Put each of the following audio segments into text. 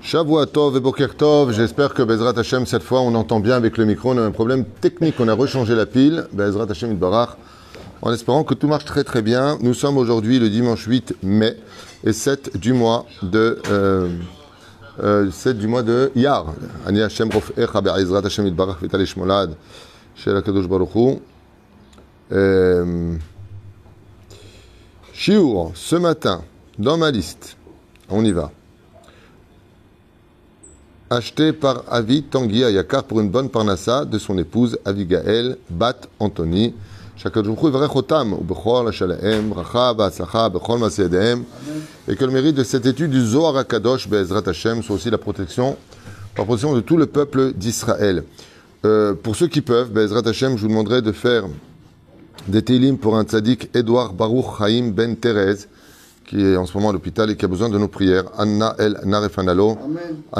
Shavuatov et tov. j'espère que Bezrat Hashem, cette fois, on entend bien avec le micro. On a un problème technique, on a rechangé la pile. Bezrat Hashem Barach, en espérant que tout marche très très bien. Nous sommes aujourd'hui le dimanche 8 mai et 7 du mois de. 7 euh, euh, du mois de Yar. Ani Hashem Rof Echa Bezrat Hashem Barach Vital Baruchou. Shiur, ce matin, dans ma liste, on y va acheté par Avi Tanguy Ayakar pour une bonne parnassa de son épouse Avigaël Bat Anthony. Et que le mérite de cette étude du Zohar Akadosh Hashem, soit aussi la protection, la protection de tout le peuple d'Israël. Euh, pour ceux qui peuvent, Bezrat Hashem, je vous demanderai de faire des télim pour un tzaddik, Edouard Baruch Haïm Ben Thérèse, qui est en ce moment à l'hôpital et qui a besoin de nos prières. Anna el narefanalo.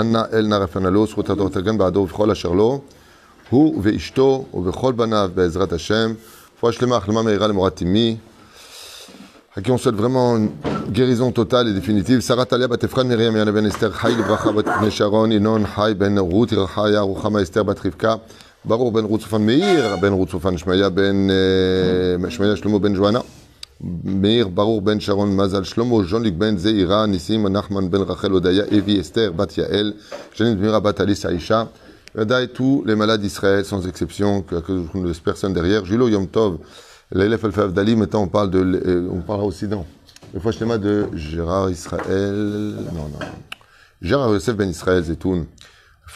Anna el narefanalo. Srotator tagan Bado v'chol asherlo. Hu Veishto ובכל Banav Bezrat Hashem. רפואה שלמה, Meira מהירה למורת à qui on souhaite vraiment une guérison totale et définitive. Sarah Talia bat Efran Myriam Yana ben Esther, Hay Libracha bat Pnei Inon Hay ben Ruth, Irchaya, Ruchama Esther bat Rivka, Baruch ben Ruth Sofan Meir, ben Ruth Sofan Shmaya ben eh, Shmaya Shlomo ben Johanna. Meir Baruch ben Sharon Mazal Shlomo, Jean-Luc ben Zeira, Nissim Nachman ben Rachel Odaya, Evi Esther Bat Yael, Janine Mira Bat Alice Aisha, et tous les malades d'Israël, sans exception, que je ne laisse personne derrière. Julo Yom Tov, l'élève El Dali, maintenant on parle de, euh, on parlera aussi non le Fouachlema de Gérard Israël, non, non, Gérard Yosef ben Israël Zetoun,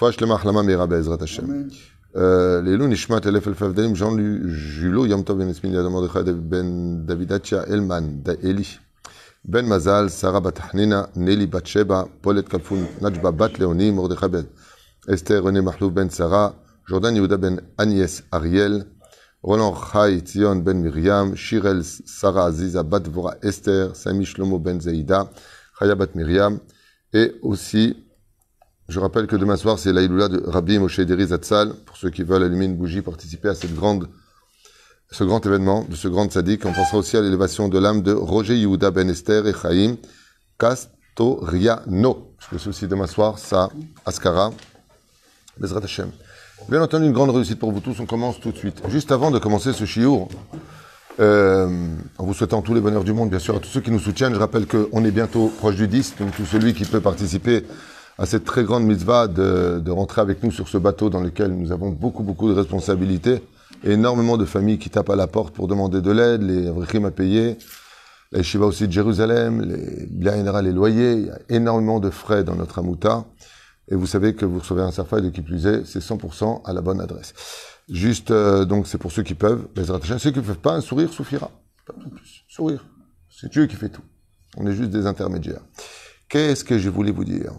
le Achlama Mira Bezrat Hashem. Euh, L'élu nishmat 1150, Jean-Louis Julo, Yamto Ben et Ben Yadom, de Ben Davidatia Elman, Da'eli, Ben Mazal, Sarah Batahnina, Nelly Batcheba, Paul Etkafun, Najba Batleoni, Rodecha ben Esther, René Mahlouf Ben Sarah, Jordan Yehuda Ben Agnes Ariel, Roland Hay Ben Miriam, Shirel Sarah Aziza, Bat Vora Esther, Sami Shlomo Ben Zeida, Chaya Ben Miriam et aussi... Je rappelle que demain soir, c'est l'Aïloula de Rabbi Moshe Deri Zatzal. Pour ceux qui veulent allumer une bougie, participer à cette grande, ce grand événement de ce grand sadique. On pensera aussi à l'élévation de l'âme de Roger Yehuda Ben Esther et Chaim Castoriano. Parce que c'est aussi demain soir, ça, Askara, Bezrat Hashem. Bien entendu, une grande réussite pour vous tous. On commence tout de suite. Juste avant de commencer ce chiour, euh, en vous souhaitant tous les bonheurs du monde, bien sûr, à tous ceux qui nous soutiennent, je rappelle qu'on est bientôt proche du 10, donc tout celui qui peut participer à cette très grande mitzvah de, de, rentrer avec nous sur ce bateau dans lequel nous avons beaucoup, beaucoup de responsabilités. énormément de familles qui tapent à la porte pour demander de l'aide, les vrichim à payer, les Shiva aussi de Jérusalem, les Biaïnara, les loyers. Il y a énormément de frais dans notre amouta. Et vous savez que vous recevez un serfail de qui plus est, c'est 100% à la bonne adresse. Juste, euh, donc, c'est pour ceux qui peuvent, Ceux qui ne peuvent pas, un sourire suffira. Pas plus. Sourire. C'est Dieu qui fait tout. On est juste des intermédiaires. Qu'est-ce que je voulais vous dire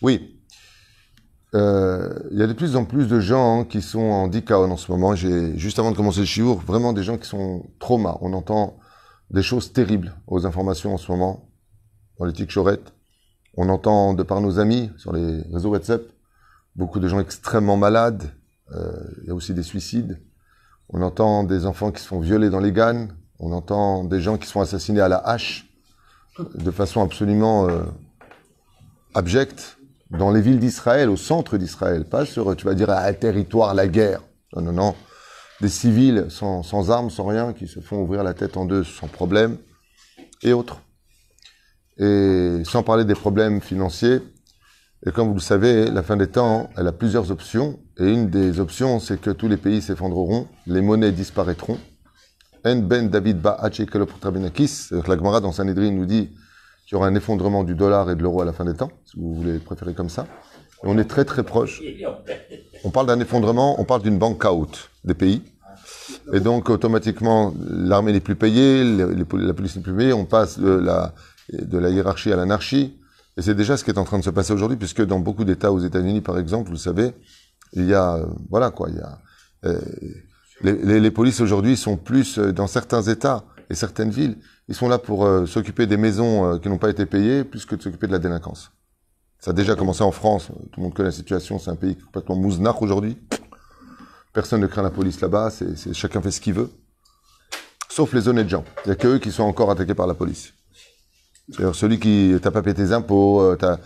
oui. Euh, il y a de plus en plus de gens qui sont en dikaon en ce moment. J'ai juste avant de commencer le chiour, vraiment des gens qui sont trauma On entend des choses terribles aux informations en ce moment dans les chorettes. On entend de par nos amis sur les réseaux WhatsApp beaucoup de gens extrêmement malades. Euh, il y a aussi des suicides. On entend des enfants qui se font violer dans les gannes. On entend des gens qui sont assassinés à la hache de façon absolument euh, abjecte dans les villes d'Israël, au centre d'Israël, pas sur, tu vas dire, un territoire, la guerre. Non, non, non. Des civils sans, sans, armes, sans rien, qui se font ouvrir la tête en deux sans problème, et autres. Et sans parler des problèmes financiers. Et comme vous le savez, la fin des temps, elle a plusieurs options. Et une des options, c'est que tous les pays s'effondreront, les monnaies disparaîtront. En ben David ba la Gemara dans Sanhedrin nous dit qu'il y aura un effondrement du dollar et de l'euro à la fin des temps, si vous voulez préférer comme ça. on est très très proche. On parle d'un effondrement, on parle d'une banque out des pays. Et donc automatiquement, l'armée n'est plus payée, la police n'est plus payée, on passe de la, hiérarchie à l'anarchie. Et c'est déjà ce qui est en train de se passer aujourd'hui, puisque dans beaucoup d'États aux États-Unis, par exemple, vous le savez, il y a, voilà quoi, il y a, euh, les polices aujourd'hui sont plus euh, dans certains États et certaines villes, ils sont là pour euh, s'occuper des maisons euh, qui n'ont pas été payées plus que de s'occuper de la délinquance. Ça a déjà commencé en France. Tout le monde connaît la situation. C'est un pays complètement mousnard aujourd'hui. Personne ne craint la police là-bas. C'est, chacun fait ce qu'il veut. Sauf les honnêtes gens. Il n'y a que qui sont encore attaqués par la police. C'est-à-dire celui qui t'a pas payé tes impôts, euh, t'as,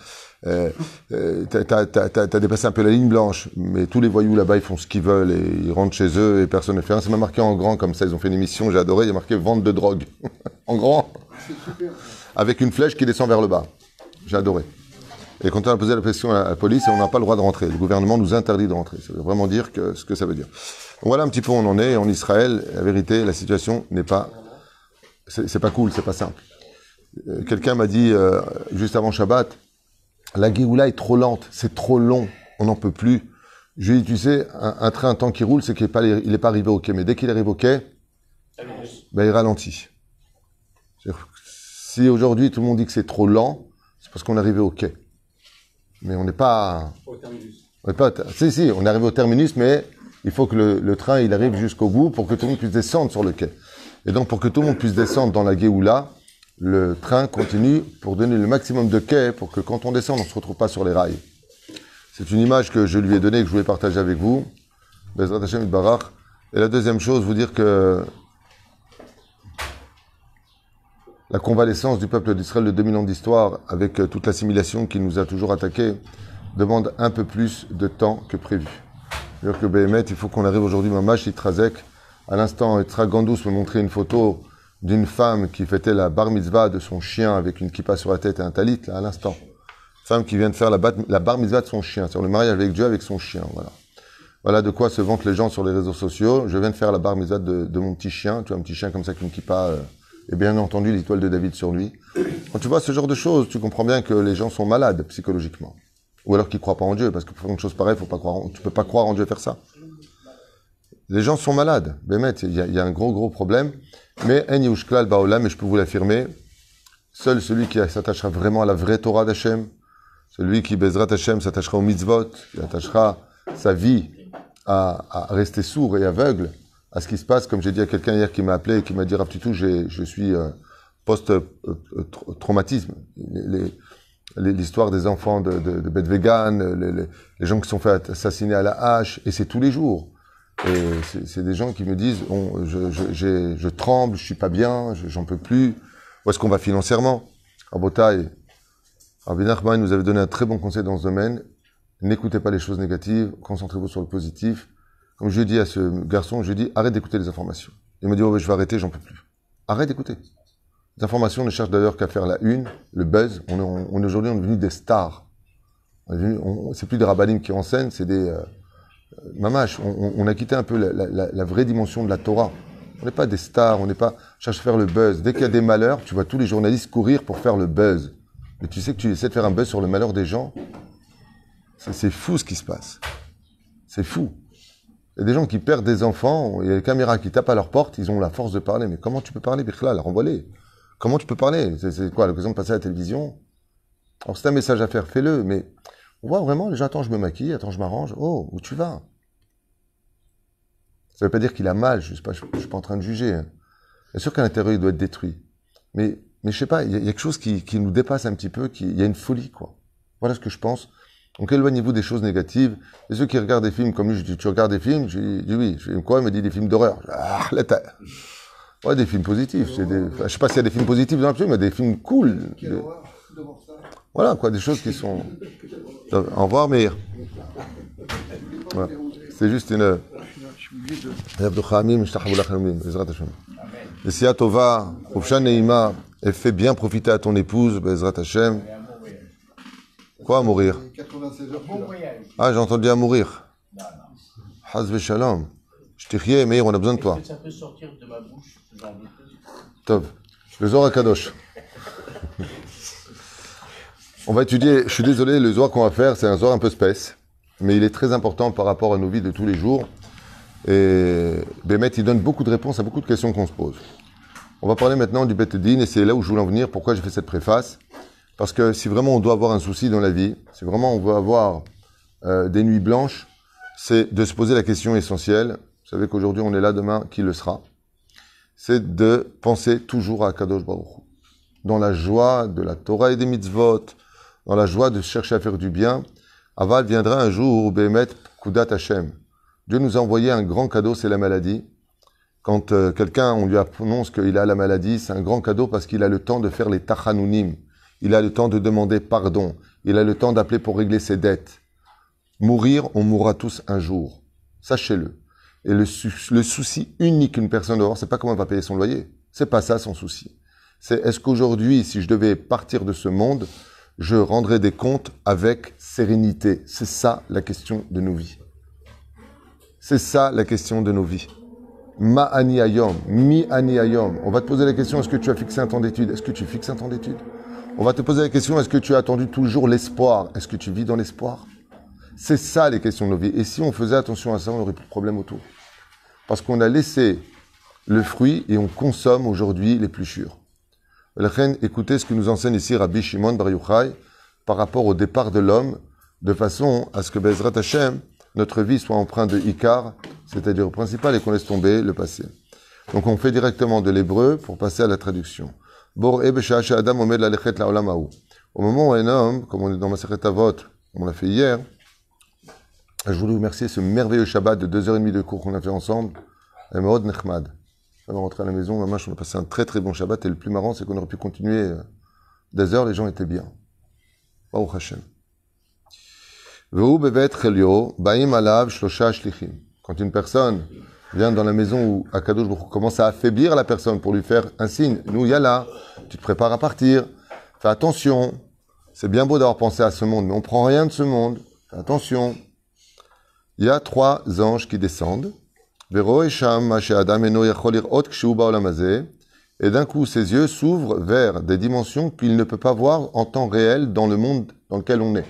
euh, euh, t'as dépassé un peu la ligne blanche, mais tous les voyous là-bas, ils font ce qu'ils veulent et ils rentrent chez eux et personne ne fait rien. ça m'a marqué en grand comme ça. Ils ont fait une émission, j'ai adoré. Il y a marqué vente de drogue en grand, avec une flèche qui descend vers le bas. J'ai adoré. Et quand on a posé la question à la police, on n'a pas le droit de rentrer. Le gouvernement nous interdit de rentrer. Ça veut vraiment dire ce que ça veut dire. voilà un petit peu où on en est. En Israël, la vérité, la situation n'est pas, c'est pas cool, c'est pas simple. Euh, quelqu'un m'a dit juste avant Shabbat la Géoula est trop lente, c'est trop long, on n'en peut plus. Je lui tu sais, un, train, un temps qui roule, c'est qu'il n'est pas, pas arrivé au quai. Mais dès qu'il arrive au quai, ben, il ralentit. Si aujourd'hui tout le monde dit que c'est trop lent, c'est parce qu'on est arrivé au quai. Mais on n'est pas. Au terminus. On est pas, si, si, on est arrivé au terminus, mais il faut que le, train il arrive jusqu'au bout pour que tout le monde puisse descendre sur le quai. Et donc, pour que tout le monde puisse descendre dans la Géoula, le train continue pour donner le maximum de quai pour que quand on descend, on ne se retrouve pas sur les rails. C'est une image que je lui ai donnée, que je voulais partager avec vous. Et la deuxième chose, vous dire que la convalescence du peuple d'Israël de 2000 ans d'histoire, avec euh, toute l'assimilation qui nous a toujours attaqués, demande un peu plus de temps que prévu. cest que Béhémet, il faut qu'on arrive aujourd'hui, Mamash, Itrazek. À l'instant, Etra Gandous me montrait une photo d'une femme qui fêtait la bar mitzvah de son chien avec une kippa sur la tête et un talit, là, à l'instant. Femme qui vient de faire la, bar mitzvah de son chien, sur le mariage avec Dieu avec son chien, voilà. Voilà de quoi se vantent les gens sur les réseaux sociaux. Je viens de faire la bar mitzvah de, mon petit chien, tu vois, un petit chien comme ça qui une kippa, euh, et bien entendu l'étoile de David sur lui. Quand tu vois ce genre de choses, tu comprends bien que les gens sont malades psychologiquement. Ou alors qu'ils croient pas en Dieu, parce que pour faire une chose pareille, faut pas croire, tu peux pas croire en Dieu faire ça les gens sont malades. il y, a un gros, gros problème. Mais en Baolam, et je peux vous l'affirmer, seul celui qui s'attachera vraiment à la vraie Torah d'Hachem, celui qui, baisera d'Hachem s'attachera au mitzvot, qui attachera sa vie à, rester sourd et aveugle à ce qui se passe, comme j'ai dit à quelqu'un hier qui m'a appelé et qui m'a dit, tout je suis euh, post-traumatisme. Euh, euh, l'histoire des enfants de, de, Vegan, les, gens qui sont faits assassiner à la hache, et c'est tous les jours. Et c'est des gens qui me disent, je, je, je, tremble, je suis pas bien, j'en peux plus. Où est-ce qu'on va financièrement En Botaï, Rabbi nous avait donné un très bon conseil dans ce domaine. N'écoutez pas les choses négatives, concentrez-vous sur le positif. Comme je dis à ce garçon, je lui dis arrête d'écouter les informations. Il me dit oh, je vais arrêter, j'en peux plus. Arrête d'écouter. Les informations ne cherchent d'ailleurs qu'à faire la une, le buzz. On, on, aujourd'hui on est devenu des stars. C'est plus des rabbinim qui enseignent, c'est des euh, euh, Maman, on, a quitté un peu la, vraie dimension de la Torah. On n'est pas des stars, on n'est pas cherche à faire le buzz. Dès qu'il y a des malheurs, tu vois tous les journalistes courir pour faire le buzz. Mais tu sais que tu essaies de faire un buzz sur le malheur des gens. C'est fou ce qui se passe. C'est fou. Il y a des gens qui perdent des enfants, il y a des caméras qui tapent à leur porte, ils ont la force de parler. Mais comment tu peux parler, Birklal la renvoyer Comment tu peux parler C'est quoi l'occasion de passer à la télévision Alors, c'est un message à faire, fais-le, mais on vraiment les gens, attends, je me maquille, attends, je m'arrange. Oh, où tu vas Ça ne veut pas dire qu'il a mal, je ne suis, pas en train de juger. Hein. Bien sûr qu'à l'intérieur, il doit être détruit. Mais, mais je sais pas, il y, a quelque chose qui, nous dépasse un petit peu, il y a une folie, quoi. Voilà ce que je pense. Donc éloignez-vous des choses négatives. Et ceux qui regardent des films comme lui, je dis, tu regardes des films Je dis, oui. quoi Il me dit des films d'horreur. Ah, la Ouais, des films positifs. Je ne je sais pas s'il y a des films positifs dans l'absolu, mais des films cool. Quelle horreur voilà, quoi, des choses qui sont. Au revoir, Meir. C'est juste une. Et si Tova, Ofshan Neima, et fait bien profiter à ton épouse, Bezrat Quoi à mourir Ah, j'ai entendu à mourir. Hazve Shalom. Je t'ai Meir, on a besoin de toi. Top. Le à Kadosh. On va étudier, je suis désolé, le soir qu'on va faire, c'est un soir un peu space, mais il est très important par rapport à nos vies de tous les jours. Et Bémet, il donne beaucoup de réponses à beaucoup de questions qu'on se pose. On va parler maintenant du Din, et c'est là où je voulais en venir, pourquoi j'ai fait cette préface. Parce que si vraiment on doit avoir un souci dans la vie, si vraiment on veut avoir euh, des nuits blanches, c'est de se poser la question essentielle. Vous savez qu'aujourd'hui on est là, demain qui le sera. C'est de penser toujours à Kadosh Baruch dans la joie de la Torah et des mitzvot, dans la joie de chercher à faire du bien, Aval viendra un jour où Bémet Kudat Hashem. Dieu nous a envoyé un grand cadeau, c'est la maladie. Quand euh, quelqu'un, on lui annonce qu'il a la maladie, c'est un grand cadeau parce qu'il a le temps de faire les tachanounim. Il a le temps de demander pardon. Il a le temps d'appeler pour régler ses dettes. Mourir, on mourra tous un jour. Sachez-le. Et le, souci unique qu'une personne doit avoir, c'est pas comment elle va payer son loyer. C'est pas ça son souci. C'est est-ce qu'aujourd'hui, si je devais partir de ce monde, je rendrai des comptes avec sérénité. C'est ça la question de nos vies. C'est ça la question de nos vies. Ma ani ayom, mi ani ayom. On va te poser la question est-ce que tu as fixé un temps d'étude Est-ce que tu fixes un temps d'étude On va te poser la question est-ce que tu as attendu toujours l'espoir Est-ce que tu vis dans l'espoir C'est ça les questions de nos vies. Et si on faisait attention à ça, on aurait plus de problème autour. Parce qu'on a laissé le fruit et on consomme aujourd'hui les plus sûrs écoutez ce que nous enseigne ici Rabbi Shimon Bar Yochai par rapport au départ de l'homme, de façon à ce que Bezrat notre vie soit empreinte de Ikar, c'est-à-dire au principal, et qu'on laisse tomber le passé. Donc on fait directement de l'hébreu pour passer à la traduction. Au moment où un homme, comme on est dans ma vote on l'a fait hier, je voulais vous remercier ce merveilleux Shabbat de deux heures et demie de cours qu'on a fait ensemble. Emerod Nechmad. On de rentrer à la maison, on a passé un très très bon Shabbat. Et le plus marrant, c'est qu'on aurait pu continuer euh, des heures, les gens étaient bien. shlichim. Quand une personne vient dans la maison où Akadosh commence à affaiblir la personne pour lui faire un signe, nous y là. tu te prépares à partir, fais attention, c'est bien beau d'avoir pensé à ce monde, mais on prend rien de ce monde, fais attention. Il y a trois anges qui descendent et d'un coup ses yeux s'ouvrent vers des dimensions qu'il ne peut pas voir en temps réel dans le monde dans lequel on est.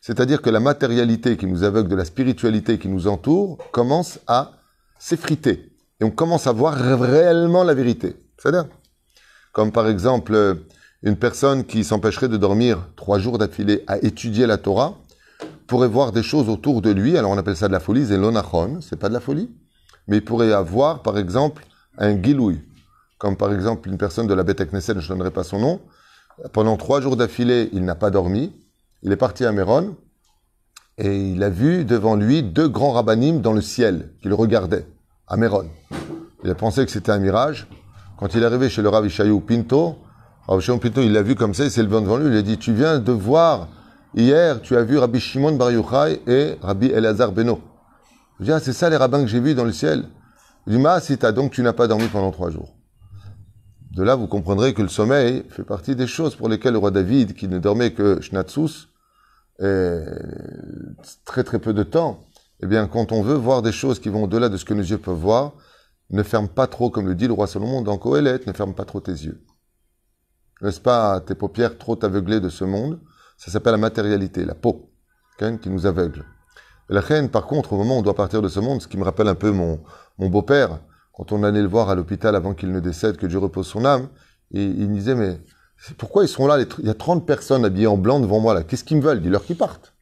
C'est-à-dire que la matérialité qui nous aveugle de la spiritualité qui nous entoure commence à s'effriter. Et on commence à voir réellement la vérité. C'est-à-dire Comme par exemple, euh, une personne qui s'empêcherait de dormir trois jours d'affilée à étudier la Torah pourrait voir des choses autour de lui. Alors on appelle ça de la folie, c'est c'est pas de la folie mais il pourrait avoir, par exemple, un guiloui. Comme par exemple une personne de la Beth Knesset, je ne donnerai pas son nom, pendant trois jours d'affilée, il n'a pas dormi, il est parti à Méron, et il a vu devant lui deux grands rabbinim dans le ciel, qui le regardaient, à Méron. Il a pensé que c'était un mirage. Quand il est arrivé chez le Rabbi Ishayou Pinto, Rav Pinto, il l'a vu comme ça, il s'est levé devant lui, il a dit, tu viens de voir, hier, tu as vu Rabbi Shimon Bar Yochai et Rabbi Elazar Beno c'est ça les rabbins que j'ai vus dans le ciel. Il dit, si t'as donc tu n'as pas dormi pendant trois jours. De là, vous comprendrez que le sommeil fait partie des choses pour lesquelles le roi David, qui ne dormait que et très très peu de temps, eh bien, quand on veut voir des choses qui vont au-delà de ce que nos yeux peuvent voir, ne ferme pas trop, comme le dit le roi Salomon dans Kohelet, ne ferme pas trop tes yeux. n'est-ce pas tes paupières trop aveuglées de ce monde. Ça s'appelle la matérialité, la peau, hein, qui nous aveugle. La reine, par contre, au moment où on doit partir de ce monde, ce qui me rappelle un peu mon, beau-père, quand on allait le voir à l'hôpital avant qu'il ne décède, que Dieu repose son âme, et il me disait, mais pourquoi ils sont là Il y a 30 personnes habillées en blanc devant moi, là. Qu'est-ce qu'ils me veulent Dis-leur qu'ils partent.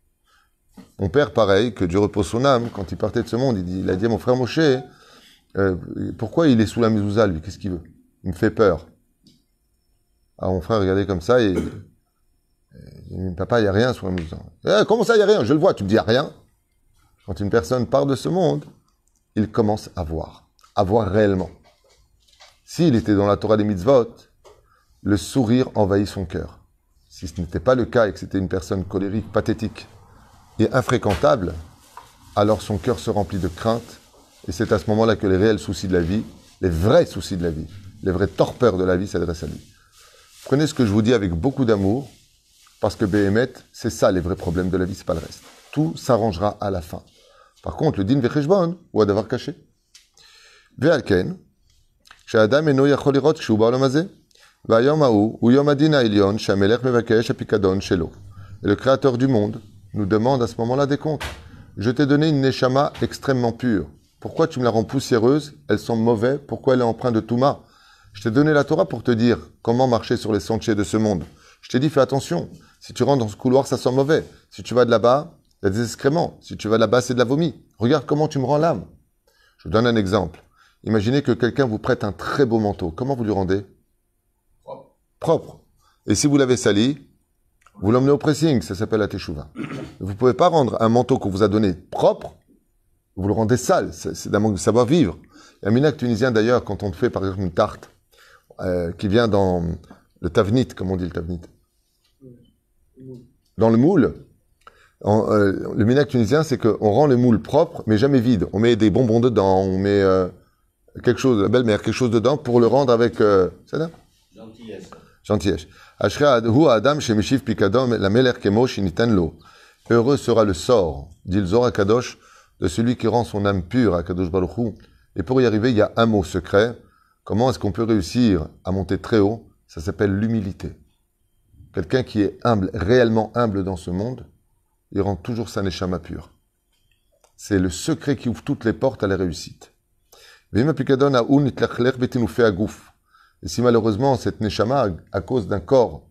Mon père, pareil, que Dieu repose son âme, quand il partait de ce monde, il, a dit à mon frère Moshe, euh, pourquoi il est sous la mezouza, lui Qu'est-ce qu'il veut Il me fait peur. Alors ah, mon frère regardait comme ça et, papa, il n'y a rien sous la mezouza. Eh, comment ça, il n'y a rien Je le vois, tu me dis, il n'y a rien. Quand une personne part de ce monde, il commence à voir, à voir réellement. S'il était dans la Torah des mitzvot, le sourire envahit son cœur. Si ce n'était pas le cas et que c'était une personne colérique, pathétique et infréquentable, alors son cœur se remplit de crainte et c'est à ce moment-là que les réels soucis de la vie, les vrais soucis de la vie, les vrais torpeurs de la vie s'adressent à lui. Prenez ce que je vous dis avec beaucoup d'amour, parce que Béhémeth, c'est ça les vrais problèmes de la vie, c'est pas le reste. Tout s'arrangera à la fin. Par contre, le din ou à d'avoir caché. Le créateur du monde nous demande à ce moment-là des comptes. Je t'ai donné une neshama extrêmement pure. Pourquoi tu me la rends poussiéreuse Elle sont mauvais. Pourquoi elle est empreinte de touma Je t'ai donné la Torah pour te dire comment marcher sur les sentiers de ce monde. Je t'ai dit fais attention. Si tu rentres dans ce couloir, ça sent mauvais. Si tu vas de là-bas, il y des excréments. Si tu vas là-bas, c'est de la vomi. Regarde comment tu me rends l'âme. Je vous donne un exemple. Imaginez que quelqu'un vous prête un très beau manteau. Comment vous lui rendez Propre. Et si vous l'avez sali, vous l'emmenez au pressing. Ça s'appelle la teshuva. Vous ne pouvez pas rendre un manteau qu'on vous a donné propre. Vous le rendez sale. C'est d'un manque de savoir-vivre. Il y a un minac tunisien d'ailleurs, quand on fait par exemple une tarte euh, qui vient dans le tavenite, comme on dit le tavenite, Dans le moule euh, le minac tunisien, c'est qu'on rend le moule propre, mais jamais vide. On met des bonbons dedans, on met euh, quelque chose, la belle-mère, quelque chose dedans pour le rendre avec. Euh, ça Gentillesse. Gentillesse. la Heureux sera le sort, dit le Zohar Kadosh, de celui qui rend son âme pure à Kadosh Baruchou. Et pour y arriver, il y a un mot secret. Comment est-ce qu'on peut réussir à monter très haut Ça s'appelle l'humilité. Quelqu'un qui est humble, réellement humble dans ce monde, il rend toujours sa neshama pure. C'est le secret qui ouvre toutes les portes à la réussite. Et si malheureusement cette neshama, à cause d'un corps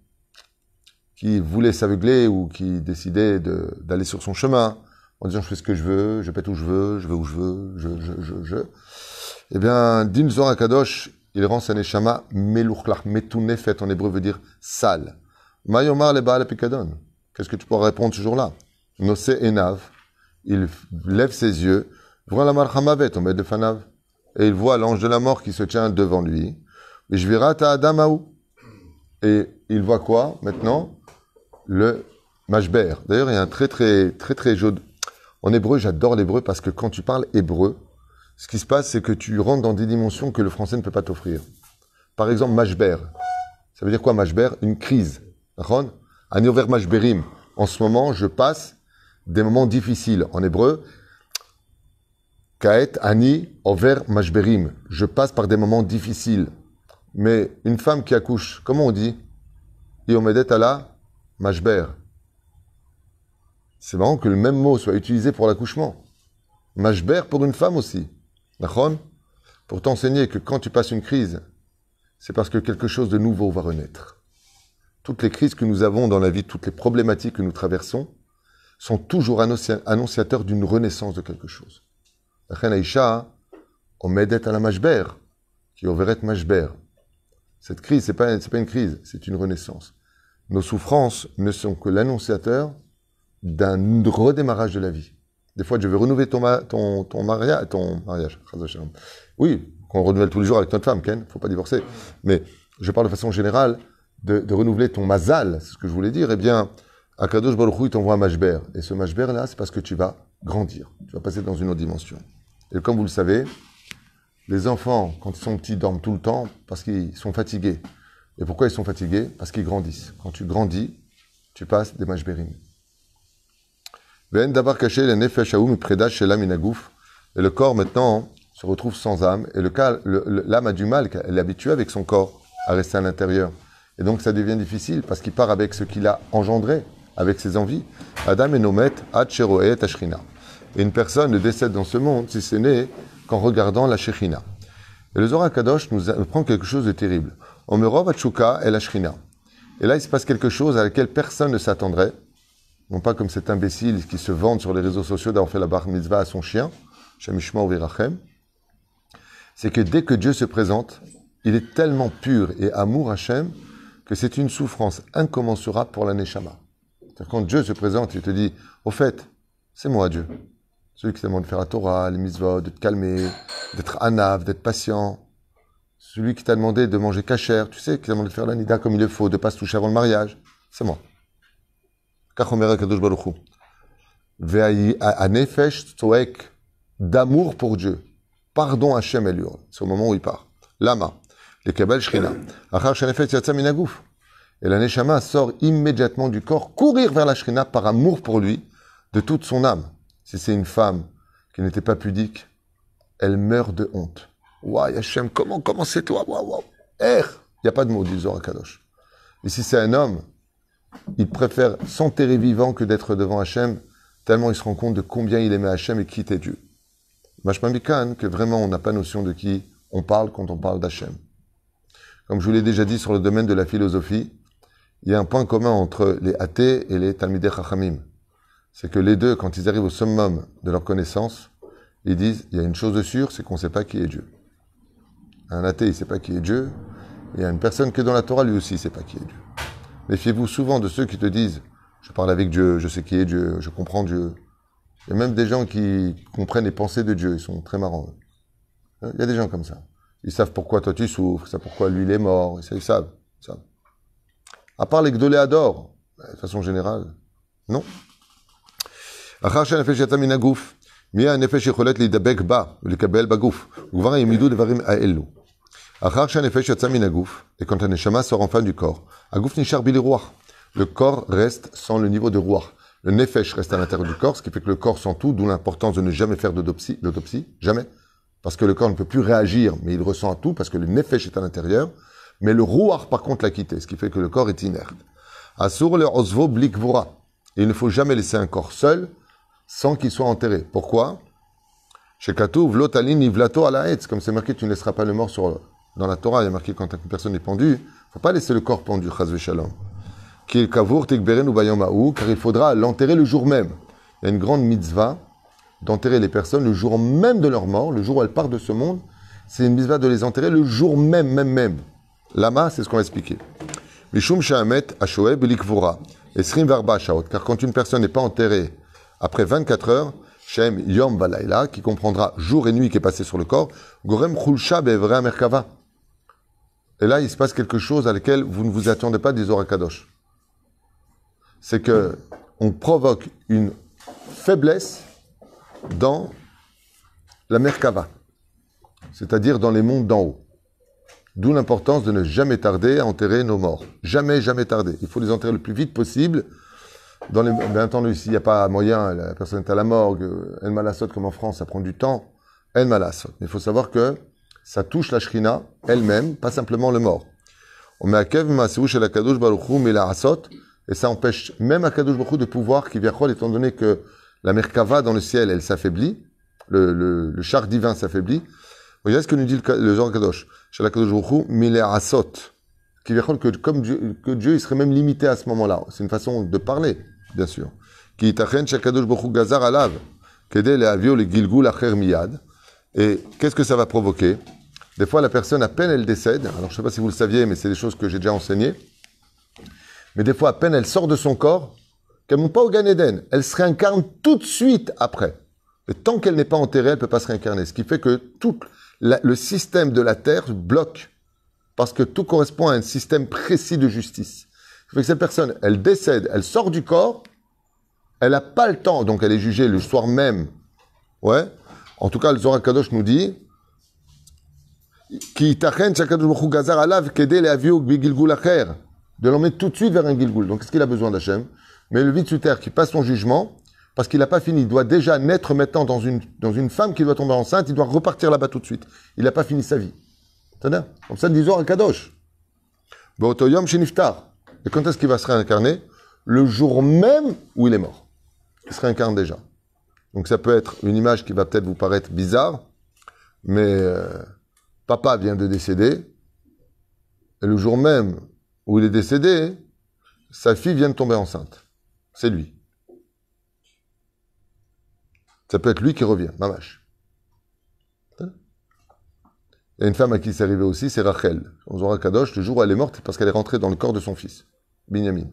qui voulait s'aveugler ou qui décidait d'aller sur son chemin, en disant je fais ce que je veux, je pète où je veux, je veux où je veux, je, je, je, Eh bien, Din à Kadosh, il rend sa neshama meloukhlach, metounefet en hébreu veut dire sale. Mayomar le baal pikadon. Qu'est-ce que tu pourras répondre toujours là Nosé Enav, il lève ses yeux, voit la marhamavet, on met de fanav, et il voit l'ange de la mort qui se tient devant lui. Je Et il voit quoi maintenant Le Majber. D'ailleurs, il y a un très très très très jaune. En hébreu, j'adore l'hébreu parce que quand tu parles hébreu, ce qui se passe, c'est que tu rentres dans des dimensions que le français ne peut pas t'offrir. Par exemple, Majber. Ça veut dire quoi, Majber Une crise. Ani Over En ce moment, je passe des moments difficiles. En hébreu, Kaet Ani Over Mashberim. Je passe par des moments difficiles. Mais une femme qui accouche, comment on dit Iomedet ala Mashber. C'est marrant que le même mot soit utilisé pour l'accouchement. Mashber pour une femme aussi. Nachon Pour t'enseigner que quand tu passes une crise, c'est parce que quelque chose de nouveau va renaître toutes les crises que nous avons dans la vie, toutes les problématiques que nous traversons, sont toujours annonciateurs d'une renaissance de quelque chose. à qui Cette crise, ce n'est pas, pas, une crise, c'est une renaissance. Nos souffrances ne sont que l'annonciateur d'un redémarrage de la vie. Des fois, je veux renouveler ton, ton, ton, mariage, ton mariage. Oui, qu'on renouvelle tous les jours avec notre femme, Ken, faut pas divorcer. Mais je parle de façon générale, de, renouveler ton mazal, c'est ce que je voulais dire, eh bien, Akadosh Baruch Hu, il t'envoie un Et ce mashber là, c'est parce que tu vas grandir. Tu vas passer dans une autre dimension. Et comme vous le savez, les enfants, quand ils sont petits, dorment tout le temps parce qu'ils sont fatigués. Et pourquoi ils sont fatigués Parce qu'ils grandissent. Quand tu grandis, tu passes des mashberim. Et le corps maintenant se retrouve sans âme. Et l'âme le, l'âme a du mal, elle est habituée avec son corps à rester à l'intérieur. Et donc ça devient difficile parce qu'il part avec ce qu'il a engendré, avec ses envies. Adam et Nomet, et Ashrina. Et une personne ne décède dans ce monde si ce n'est qu'en regardant la Shekhinah. Et le Zohar Kadosh nous prend quelque chose de terrible. Omerov Achuka et la Et là, il se passe quelque chose à laquelle personne ne s'attendrait. Non pas comme cet imbécile qui se vante sur les réseaux sociaux d'avoir fait la bar mitzvah à son chien, C'est que dès que Dieu se présente, il est tellement pur et amour Hachem que c'est une souffrance incommensurable pour la Neshama. Quand Dieu se présente, il te dit Au fait, c'est moi Dieu. Celui qui t'a demandé de faire la Torah, les mitzvot, de te calmer, d'être anav, d'être patient. Celui qui t'a demandé de manger cachère, tu sais, qui t'a demandé de faire l'anida comme il le faut, de ne pas se toucher avant le mariage, c'est moi. toek D'amour pour Dieu. Pardon à elle C'est au moment où il part. Lama les Kabbal Shrina. Et la Neshama sort immédiatement du corps, courir vers la Shrina par amour pour lui, de toute son âme. Si c'est une femme qui n'était pas pudique, elle meurt de honte. Waouh, Hachem, comment, comment c'est toi Waouh, waouh. Il n'y a pas de mot, dit Zohar Kadosh. Et si c'est un homme, il préfère s'enterrer vivant que d'être devant Hachem, tellement il se rend compte de combien il aimait Hachem et qui était Dieu. que vraiment on n'a pas notion de qui on parle quand on parle d'Hachem. Comme je vous l'ai déjà dit sur le domaine de la philosophie, il y a un point commun entre les athées et les Talmidei Chachamim. C'est que les deux, quand ils arrivent au summum de leur connaissance, ils disent, il y a une chose de sûre, c'est qu'on ne sait pas qui est Dieu. Un athée, il ne sait pas qui est Dieu. il y a une personne que dans la Torah, lui aussi, ne sait pas qui est Dieu. Méfiez-vous souvent de ceux qui te disent, je parle avec Dieu, je sais qui est Dieu, je comprends Dieu. Il y a même des gens qui comprennent les pensées de Dieu, ils sont très marrants. Il y a des gens comme ça. Ils savent pourquoi toi tu souffres, ça pourquoi lui il est mort, ils savent, ils savent. À part les Gdoléador, bah, de façon générale, non. Achashen nefesh yatamin aguf, mi a nefesh yicholet lidabek ba, le kabel baguf, ugvar yimidu devarim a elu. Achashen nefesh yatamin aguf, et quand un neshama sort fin du corps, aguf nishar bili roach, le corps reste sans le niveau de roach. Le nefesh reste à l'intérieur du corps, ce qui fait que le corps sent tout, d'où l'importance de ne jamais faire d'autopsie, d'autopsie, jamais parce que le corps ne peut plus réagir, mais il ressent tout, parce que le nefesh est à l'intérieur, mais le rouar, par contre, l'a quitté, ce qui fait que le corps est inerte. le osvo Il ne faut jamais laisser un corps seul sans qu'il soit enterré. Pourquoi comme c'est marqué, tu ne laisseras pas le mort sur Dans la Torah, il y marqué quand une personne est pendue, faut pas laisser le corps pendu, car il faudra l'enterrer le jour même. Il y a une grande mitzvah d'enterrer les personnes le jour même de leur mort, le jour où elles partent de ce monde. C'est une mitzvah de les enterrer le jour même, même, même. Lama, c'est ce qu'on va expliquer. Mishum Shahamet Ashoeb Likvura. esrim Varba Shaot. Car quand une personne n'est pas enterrée après 24 heures, Shem Yom Valaila, qui comprendra jour et nuit qui est passé sur le corps, Gorem Khulsha Bevra Merkava. Et là, il se passe quelque chose à laquelle vous ne vous attendez pas des orakadosh. C'est que on provoque une faiblesse dans la Merkava, c'est-à-dire dans les mondes d'en haut. D'où l'importance de ne jamais tarder à enterrer nos morts. Jamais, jamais tarder. Il faut les enterrer le plus vite possible. Dans les... entendu, s'il n'y a pas moyen, la personne est à la morgue, euh, elle malassot comme en France, ça prend du temps, elle malassot. il faut savoir que ça touche la shrina elle-même, pas simplement le mort. On met à à Masouch et la Kadush Baruchou, mais la Asot, et ça empêche même Kadush Baruchou de pouvoir, qui vient étant donné que la Merkava dans le ciel, elle s'affaiblit. Le, char divin s'affaiblit. Regardez ce que nous dit le, le Jean Kadosh. Asot. Qui que comme que Dieu, il serait même limité à ce moment-là. C'est une façon de parler, bien sûr. Qui gazar alav. Et qu'est-ce que ça va provoquer Des fois, la personne, à peine elle décède, alors je ne sais pas si vous le saviez, mais c'est des choses que j'ai déjà enseignées, mais des fois, à peine elle sort de son corps, qu'elle ne pas au Gan elle se réincarne tout de suite après. Et tant qu'elle n'est pas enterrée, elle ne peut pas se réincarner. Ce qui fait que tout le système de la terre bloque. Parce que tout correspond à un système précis de justice. Ce fait que cette personne, elle décède, elle sort du corps, elle n'a pas le temps, donc elle est jugée le soir même. Ouais. En tout cas, le Zohar Kadosh nous dit qui de l'emmener tout de suite vers un gilgul. Donc, qu'est-ce qu'il a besoin d'Hachem mais le vitsuter qui passe son jugement, parce qu'il n'a pas fini, il doit déjà naître maintenant dans une, dans une femme qui doit tomber enceinte, il doit repartir là-bas tout de suite. Il n'a pas fini sa vie. Comme ça, disons un kadosh. Niftar. Et quand est-ce qu'il va se réincarner Le jour même où il est mort. Il se réincarne déjà. Donc ça peut être une image qui va peut-être vous paraître bizarre, mais euh, papa vient de décéder, et le jour même où il est décédé, sa fille vient de tomber enceinte c'est lui. Ça peut être lui qui revient, mamache. Hein? Il une femme à qui c'est arrivé aussi, c'est Rachel. On aura Kadosh, le jour où elle est morte, parce qu'elle est rentrée dans le corps de son fils, Binyamin,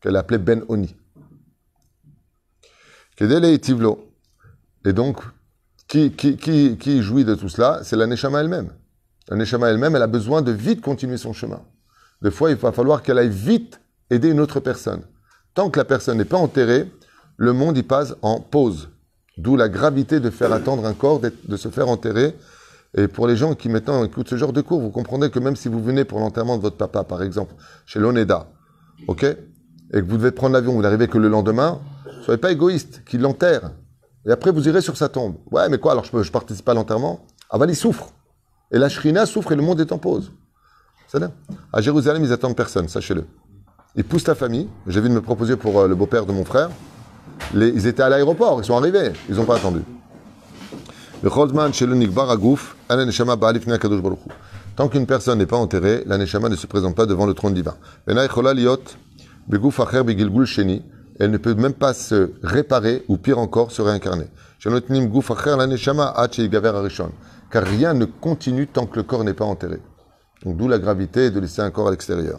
qu'elle appelait Ben Oni. Et donc, qui, qui, qui, jouit de tout cela C'est la Neshama elle-même. La Neshama elle-même, elle a besoin de vite continuer son chemin. Des fois, il va falloir qu'elle aille vite aider une autre personne. Tant que la personne n'est pas enterrée, le monde y passe en pause. D'où la gravité de faire attendre un corps, de se faire enterrer. Et pour les gens qui maintenant écoutent ce genre de cours, vous comprenez que même si vous venez pour l'enterrement de votre papa, par exemple, chez l'ONEDA, ok, et que vous devez prendre l'avion, vous n'arrivez que le lendemain, soyez pas égoïste, qu'il l'enterre. Et après, vous irez sur sa tombe. Ouais, mais quoi, alors je, ne participe pas à l'enterrement Ah, ben, il souffre. Et la shrina souffre et le monde est en pause. cest à à Jérusalem, ils attendent personne, sachez-le. Il pousse ta famille. J'ai vu de me proposer pour euh, le beau-père de mon frère. ils étaient à l'aéroport, ils sont arrivés, ils n'ont pas attendu. Tant qu'une personne n'est pas enterrée, l'Aneshama ne se présente pas devant le trône divin. Elle ne peut même pas se réparer, ou pire encore, se réincarner. Car rien ne continue tant que le corps n'est pas enterré. Donc d'où la gravité de laisser un corps à l'extérieur.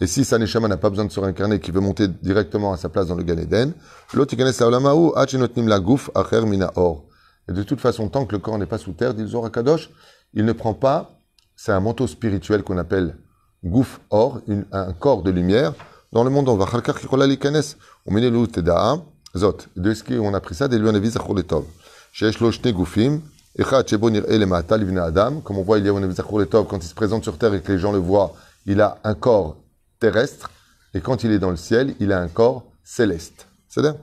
Et si sa neshama n'a pas besoin de se réincarner, qui veut monter directement à sa place dans le Gan Eden, l'autre la gouf acher mina or. Et de toute façon, tant que le corps n'est pas sous terre, dit le Kadosh, il ne prend pas, c'est un manteau spirituel qu'on appelle gouf or, un corps de lumière, dans le monde on va on zot. De ce qu'on a pris ça, des lui on Shesh goufim, comme on voit, il y a quand il se présente sur terre et que les gens le voient, il a un corps terrestre, et quand il est dans le ciel, il a un corps céleste. cest à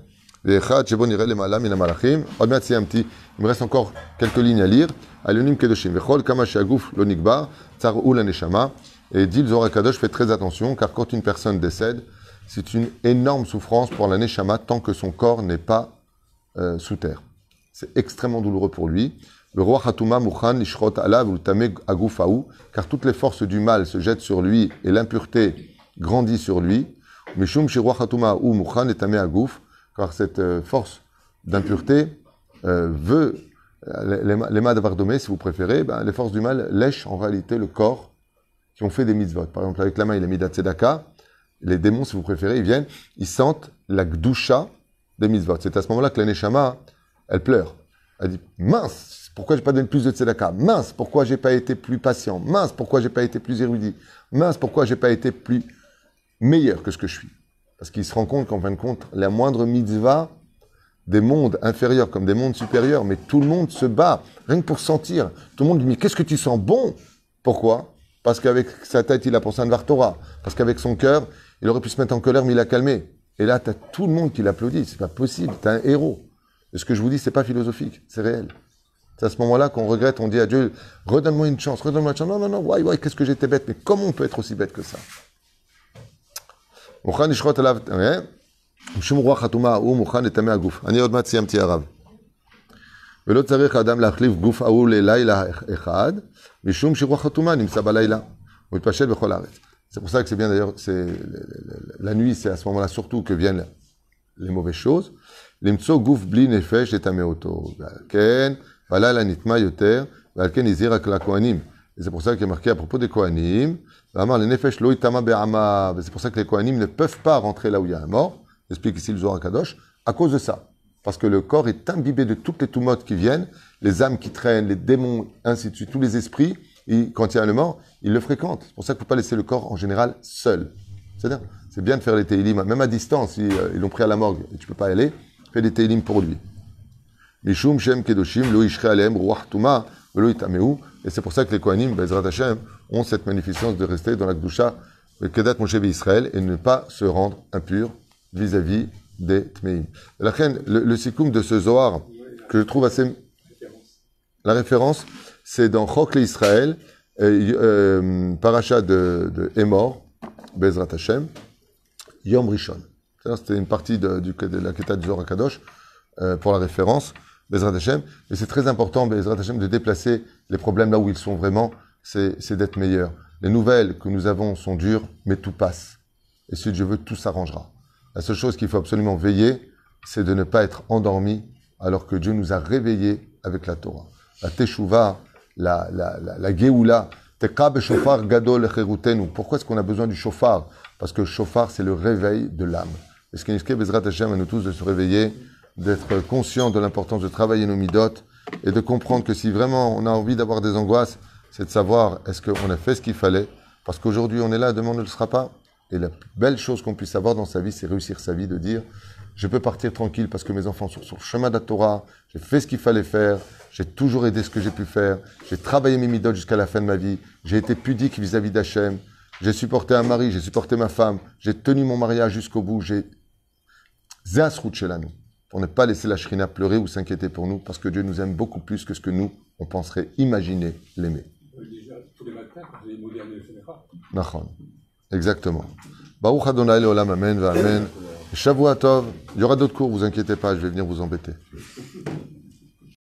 il me reste encore quelques lignes à lire. Et dit le Kadosh, fais très attention, car quand une personne décède, c'est une énorme souffrance pour l'aneshama tant que son corps n'est pas euh, sous terre. C'est extrêmement douloureux pour lui. Le roi car toutes les forces du mal se jettent sur lui et l'impureté grandit sur lui. Mishum ou Mukhan et Agouf, car cette euh, force d'impureté euh, veut, euh, les mains d'avardomé, si vous préférez, ben, les forces du mal lèchent en réalité le corps qui ont fait des mitzvot. Par exemple, avec la main, il a mis tzedaka. Les démons, si vous préférez, ils viennent, ils sentent la gdusha des mitzvot. C'est à ce moment-là que la elle pleure. Elle dit Mince, pourquoi j'ai pas donné plus de tzedaka Mince, pourquoi j'ai pas été plus patient Mince, pourquoi j'ai pas été plus érudit Mince, pourquoi j'ai pas été plus meilleur que ce que je suis. Parce qu'il se rend compte qu'en fin de compte, la moindre mitzvah des mondes inférieurs comme des mondes supérieurs, mais tout le monde se bat, rien que pour sentir. Tout le monde dit, dit, qu'est-ce que tu sens bon Pourquoi Parce qu'avec sa tête, il a pensé à Vartora. Parce qu'avec son cœur, il aurait pu se mettre en colère, mais il a calmé. Et là, tu as tout le monde qui l'applaudit. C'est pas possible, tu un héros. Et ce que je vous dis, c'est pas philosophique, c'est réel. C'est à ce moment-là qu'on regrette, on dit à Dieu, redonne-moi une chance, redonne-moi une chance. Non, non, non, ouais, ouais, qu'est-ce que j'étais bête, mais comment on peut être aussi bête que ça c'est pour ça que c'est bien d'ailleurs, la nuit c'est à ce moment-là surtout que viennent les mauvaises choses. C'est pour ça qu'il est marqué à propos des koanimes les ben, C'est pour ça que les Kohanim ne peuvent pas rentrer là où il y a un mort, explique ici le Zohar Kadosh, à cause de ça. Parce que le corps est imbibé de toutes les toumotes qui viennent, les âmes qui traînent, les démons, ainsi de suite, tous les esprits, et quand il y a le mort, ils le fréquentent. C'est pour ça qu'il ne faut pas laisser le corps en général seul. cest bien de faire les teilim, même à distance, euh, ils l'ont pris à la morgue et tu ne peux pas y aller, fais des teilim pour lui. Mishum Shem Kedoshim, Alem, Ruach Tuma, et c'est pour ça que les Kohanim, Bezrat Hashem, ont cette magnificence de rester dans la Gdusha, le Kedat Moshe Israël, et ne pas se rendre impur vis-à-vis des Tmeim. le, le de ce Zohar, que je trouve assez. La référence, c'est dans Chokle Israël, euh, paracha de, de Emor, Bezrat Hashem, Yom Rishon. C'était une partie de, la Kedat du Zohar Kadosh, euh, pour la référence. Bezrat Hashem. Et c'est très important, Bezrat Hashem, de déplacer les problèmes là où ils sont vraiment, c'est d'être meilleur. Les nouvelles que nous avons sont dures, mais tout passe. Et si Dieu veut, tout s'arrangera. La seule chose qu'il faut absolument veiller, c'est de ne pas être endormi alors que Dieu nous a réveillés avec la Torah. La Teshuvah, la, la, la, la Tekab Shofar Gadol Pourquoi est-ce qu'on a besoin du Shofar Parce que le Shofar, c'est le réveil de l'âme. Est-ce qu'il est Bezrat Hashem à nous tous de se réveiller d'être conscient de l'importance de travailler nos midotes et de comprendre que si vraiment on a envie d'avoir des angoisses, c'est de savoir est-ce qu'on a fait ce qu'il fallait, parce qu'aujourd'hui on est là, demain on ne le sera pas. Et la belle chose qu'on puisse avoir dans sa vie, c'est réussir sa vie, de dire je peux partir tranquille parce que mes enfants sont sur le chemin de la Torah, j'ai fait ce qu'il fallait faire, j'ai toujours aidé ce que j'ai pu faire, j'ai travaillé mes midotes jusqu'à la fin de ma vie, j'ai été pudique vis-à-vis d'Hachem, j'ai supporté un mari, j'ai supporté ma femme, j'ai tenu mon mariage jusqu'au bout, j'ai zasru on ne pas laisser la shrina pleurer ou s'inquiéter pour nous, parce que Dieu nous aime beaucoup plus que ce que nous, on penserait imaginer l'aimer. Exactement. Baruch Adonai Leolam, Amen, Amen. Tov. Il y aura d'autres cours, vous inquiétez pas, je vais venir vous embêter.